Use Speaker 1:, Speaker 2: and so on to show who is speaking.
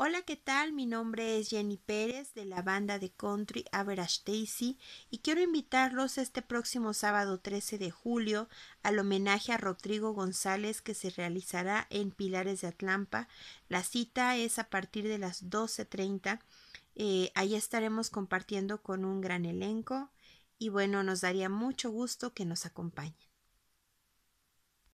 Speaker 1: Hola, ¿qué tal? Mi nombre es Jenny Pérez de la banda de country Average Daisy y quiero invitarlos este próximo sábado 13 de julio al homenaje a Rodrigo González que se realizará en Pilares de Atlampa. La cita es a partir de las 12.30. Eh, ahí estaremos compartiendo con un gran elenco y bueno, nos daría mucho gusto que nos acompañen.